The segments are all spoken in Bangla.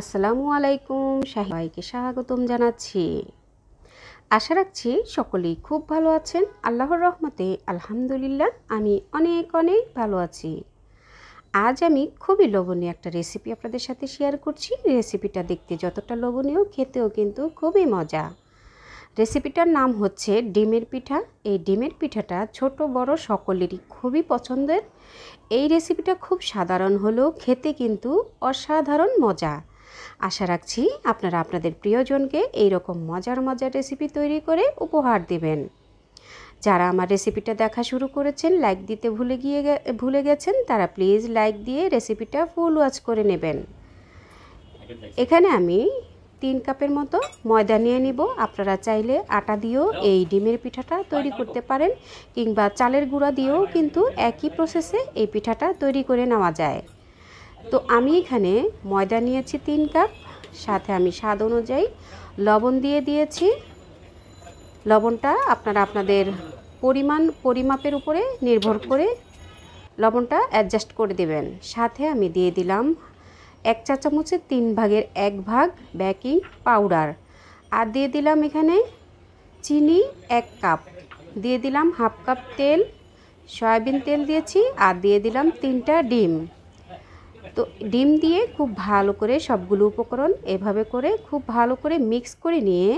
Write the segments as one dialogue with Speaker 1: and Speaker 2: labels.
Speaker 1: আসসালামু আলাইকুম সাহিবাইকে স্বাগতম জানাচ্ছি আশা রাখছি সকলেই খুব ভালো আছেন আল্লাহর রহমতে আলহামদুলিল্লাহ আমি অনেক অনেক ভালো আছি আজ আমি খুবই লোভনীয় একটা রেসিপি আপনাদের সাথে শেয়ার করছি রেসিপিটা দেখতে যতটা লোভনীয় খেতেও কিন্তু খুবই মজা রেসিপিটার নাম হচ্ছে ডিমের পিঠা এই ডিমের পিঠাটা ছোট বড় সকলেরই খুবই পছন্দের এই রেসিপিটা খুব সাধারণ হলেও খেতে কিন্তু অসাধারণ মজা আশা রাখছি আপনারা আপনাদের প্রিয়জনকে এই রকম মজার মজার রেসিপি তৈরি করে উপহার দেবেন যারা আমার রেসিপিটা দেখা শুরু করেছেন লাইক দিতে ভুলে গিয়ে ভুলে গেছেন তারা প্লিজ লাইক দিয়ে রেসিপিটা ফুল ওয়াচ করে নেবেন এখানে আমি তিন কাপের মতো ময়দা নিয়ে নিব আপনারা চাইলে আটা দিয়েও এই ডিমের পিঠাটা তৈরি করতে পারেন কিংবা চালের গুঁড়া দিয়েও কিন্তু একই প্রসেসে এই পিঠাটা তৈরি করে নেওয়া যায় তো আমি এখানে ময়দা নিয়েছি তিন কাপ সাথে আমি স্বাদ অনুযায়ী লবণ দিয়ে দিয়েছি লবণটা আপনারা আপনাদের পরিমাণ পরিমাপের উপরে নির্ভর করে লবণটা অ্যাডজাস্ট করে দেবেন সাথে আমি দিয়ে দিলাম এক চা চামচের তিন ভাগের এক ভাগ বেকিং পাউডার আর দিয়ে দিলাম এখানে চিনি এক কাপ দিয়ে দিলাম হাফ কাপ তেল সয়াবিন তেল দিয়েছি আর দিয়ে দিলাম তিনটা ডিম তো ডিম দিয়ে খুব ভালো করে সবগুলো উপকরণ এভাবে করে খুব ভালো করে মিক্স করে নিয়ে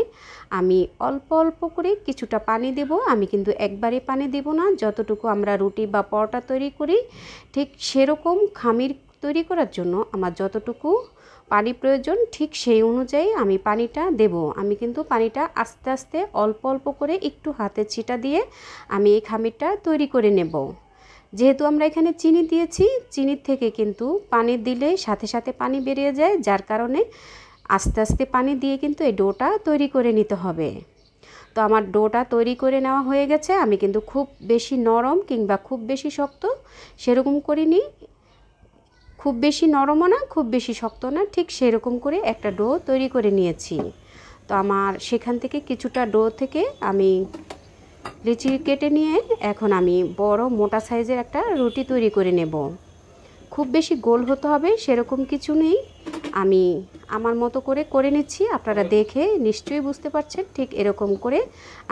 Speaker 1: আমি অল্প অল্প করে কিছুটা পানি দেব আমি কিন্তু একবারে পানি দেব না যতটুকু আমরা রুটি বা পরোটা তৈরি করি ঠিক সেরকম খামির তৈরি করার জন্য আমার যতটুকু পানি প্রয়োজন ঠিক সেই অনুযায়ী আমি পানিটা দেব আমি কিন্তু পানিটা আস্তে আস্তে অল্প অল্প করে একটু হাতে ছিটা দিয়ে আমি এই খামিরটা তৈরি করে নেব যেহেতু আমরা এখানে চিনি দিয়েছি চিনির থেকে কিন্তু পানি দিলে সাথে সাথে পানি বেরিয়ে যায় যার কারণে আস্তে আস্তে পানি দিয়ে কিন্তু এই ডোটা তৈরি করে নিতে হবে তো আমার ডোটা তৈরি করে নেওয়া হয়ে গেছে আমি কিন্তু খুব বেশি নরম কিংবা খুব বেশি শক্ত সেরকম করিনি খুব বেশি নরমও না খুব বেশি শক্ত না ঠিক সেরকম করে একটা ডো তৈরি করে নিয়েছি তো আমার সেখান থেকে কিছুটা ডো থেকে আমি লিচি কেটে নিয়ে এখন আমি বড় মোটা সাইজের একটা রুটি তৈরি করে নেব খুব বেশি গোল হতে হবে সেরকম কিছু নেই আমি আমার মতো করে করে নিচ্ছি আপনারা দেখে নিশ্চয়ই বুঝতে পারছেন ঠিক এরকম করে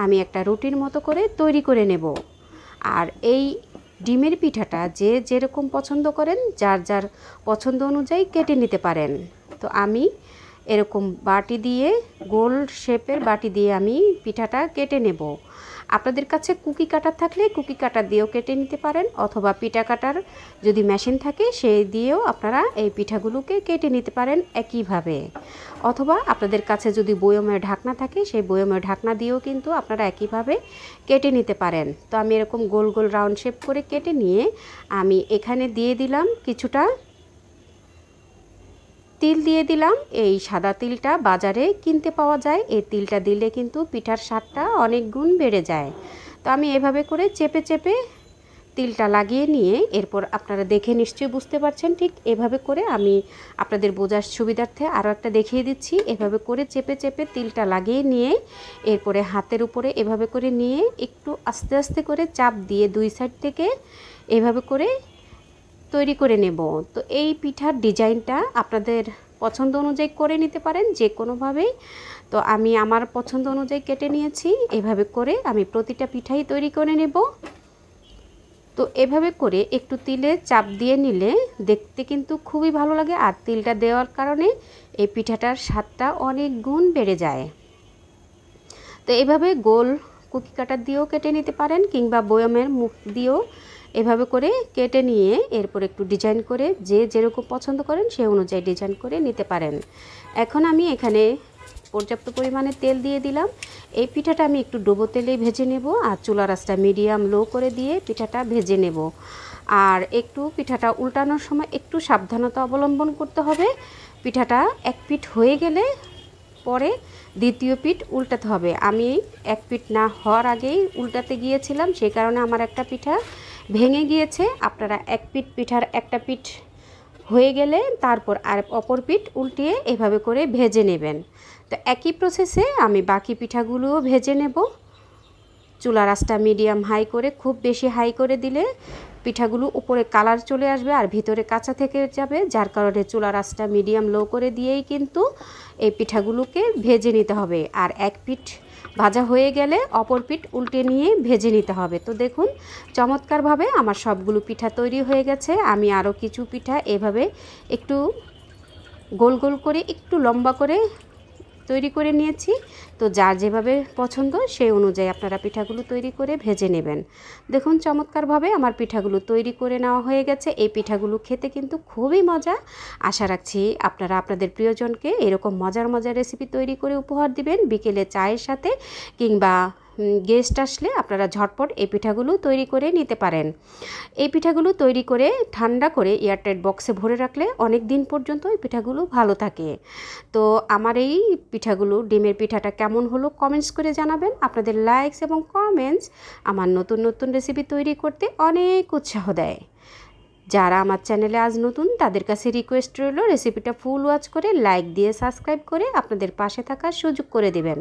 Speaker 1: আমি একটা রুটির মতো করে তৈরি করে নেব আর এই ডিমের পিঠাটা যে যেরকম পছন্দ করেন যার যার পছন্দ অনুযায়ী কেটে নিতে পারেন তো আমি এরকম বাটি দিয়ে গোল শেপের বাটি দিয়ে আমি পিঠাটা কেটে নেব আপনাদের কাছে কুকি কাটার থাকলে কুকি কাটার দিয়েও কেটে নিতে পারেন অথবা পিঠা কাটার যদি মেশিন থাকে সেই দিয়েও আপনারা এই পিঠাগুলোকে কেটে নিতে পারেন একইভাবে অথবা আপনাদের কাছে যদি বয়মের ঢাকনা থাকে সেই বয়মের ঢাকনা দিয়েও কিন্তু আপনারা একইভাবে কেটে নিতে পারেন তো আমি এরকম গোল গোল রাউন্ড শেপ করে কেটে নিয়ে আমি এখানে দিয়ে দিলাম কিছুটা তিল দিয়ে দিলাম এই সাদা তিলটা বাজারে কিনতে পাওয়া যায় এই তিলটা দিলে কিন্তু পিঠার স্বাদটা অনেক গুণ বেড়ে যায় তো আমি এভাবে করে চেপে চেপে তিলটা লাগিয়ে নিয়ে এরপর আপনারা দেখে নিশ্চয়ই বুঝতে পারছেন ঠিক এভাবে করে আমি আপনাদের বোঝার সুবিধার্থে আরও একটা দেখিয়ে দিচ্ছি এভাবে করে চেপে চেপে তিলটা লাগিয়ে নিয়ে এরপরে হাতের উপরে এভাবে করে নিয়ে একটু আস্তে আস্তে করে চাপ দিয়ে দুই সাইড থেকে এভাবে করে তৈরি করে নেব তো এই পিঠার ডিজাইনটা আপনাদের পছন্দ অনুযায়ী করে নিতে পারেন যে কোনোভাবেই তো আমি আমার পছন্দ অনুযায়ী কেটে নিয়েছি এভাবে করে আমি প্রতিটা পিঠাই তৈরি করে নেব তো এভাবে করে একটু তিলে চাপ দিয়ে নিলে দেখতে কিন্তু খুবই ভালো লাগে আর তিলটা দেওয়ার কারণে এই পিঠাটার স্বাদটা অনেক গুণ বেড়ে যায় তো এভাবে গোল কুকি কাটার দিয়েও কেটে নিতে পারেন কিংবা বয়মের মুখ দিয়েও এভাবে করে কেটে নিয়ে এরপর একটু ডিজাইন করে যে যেরকম পছন্দ করেন সে অনুযায়ী ডিজাইন করে নিতে পারেন এখন আমি এখানে পর্যাপ্ত পরিমাণে তেল দিয়ে দিলাম এই পিঠাটা আমি একটু ডুবো তেলে ভেজে নেব আর চুলা রাস্তা মিডিয়াম লো করে দিয়ে পিঠাটা ভেজে নেব আর একটু পিঠাটা উল্টানোর সময় একটু সাবধানতা অবলম্বন করতে হবে পিঠাটা এক পিঠ হয়ে গেলে পরে দ্বিতীয় পিঠ উল্টাতে হবে আমি এক পিঠ না হওয়ার আগেই উল্টাতে গিয়েছিলাম সেই কারণে আমার একটা পিঠা ভেঙে গিয়েছে আপনারা এক পিঠ পিঠার একটা পিঠ হয়ে গেলে তারপর আর অপর পিঠ উল্টিয়ে এভাবে করে ভেজে নেবেন তো একই প্রসেসে আমি বাকি পিঠাগুলোও ভেজে নেব চুলার আঁচটা মিডিয়াম হাই করে খুব বেশি হাই করে দিলে পিঠাগুলো উপরে কালার চলে আসবে আর ভিতরে কাঁচা থেকে যাবে যার কারণে চুলা রাস্তা মিডিয়াম লো করে দিয়েই কিন্তু এই পিঠাগুলোকে ভেজে নিতে হবে আর এক পিঠ ভাজা হয়ে গেলে অপর পিঠ উল্টে নিয়ে ভেজে নিতে হবে তো দেখুন চমৎকারভাবে আমার সবগুলো পিঠা তৈরি হয়ে গেছে আমি আরও কিছু পিঠা এভাবে একটু গোল গোল করে একটু লম্বা করে তৈরি করে নিয়েছি তো যা যেভাবে পছন্দ সেই অনুযায়ী আপনারা পিঠাগুলো তৈরি করে ভেজে নেবেন দেখুন চমৎকারভাবে আমার পিঠাগুলো তৈরি করে নেওয়া হয়ে গেছে এই পিঠাগুলো খেতে কিন্তু খুবই মজা আশা রাখছি আপনারা আপনাদের প্রিয়জনকে এরকম মজার মজার রেসিপি তৈরি করে উপহার দিবেন বিকেলে চায়ের সাথে কিংবা গেস্ট আসলে আপনারা ঝটপট এই পিঠাগুলো তৈরি করে নিতে পারেন এই পিঠাগুলো তৈরি করে ঠান্ডা করে এয়ারটাইট বক্সে ভরে রাখলে অনেক দিন পর্যন্ত এই পিঠাগুলো ভালো থাকে তো আমার এই পিঠাগুলো ডিমের পিঠাটা কেমন হলো কমেন্টস করে জানাবেন আপনাদের লাইকস এবং কমেন্টস আমার নতুন নতুন রেসিপি তৈরি করতে অনেক উৎসাহ দেয় যারা আমার চ্যানেলে আজ নতুন তাদের কাছে রিকোয়েস্ট রইল রেসিপিটা ফুল ওয়াচ করে লাইক দিয়ে সাবস্ক্রাইব করে আপনাদের পাশে থাকার সুযোগ করে দেবেন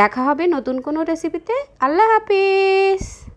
Speaker 1: দেখা হবে নতুন কোনো রেসিপিতে আল্লাহ হাফিজ